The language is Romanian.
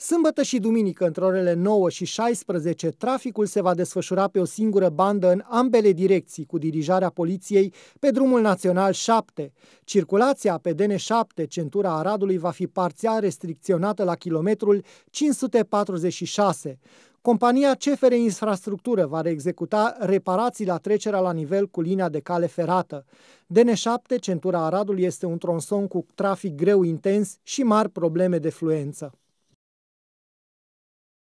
Sâmbătă și duminică, între orele 9 și 16, traficul se va desfășura pe o singură bandă în ambele direcții, cu dirijarea poliției pe drumul național 7. Circulația pe DN7, centura Aradului, va fi parțial restricționată la kilometrul 546. Compania CFR Infrastructură va reexecuta reparații la trecerea la nivel cu linia de cale ferată. DN7, centura Aradului, este un tronson cu trafic greu intens și mari probleme de fluență.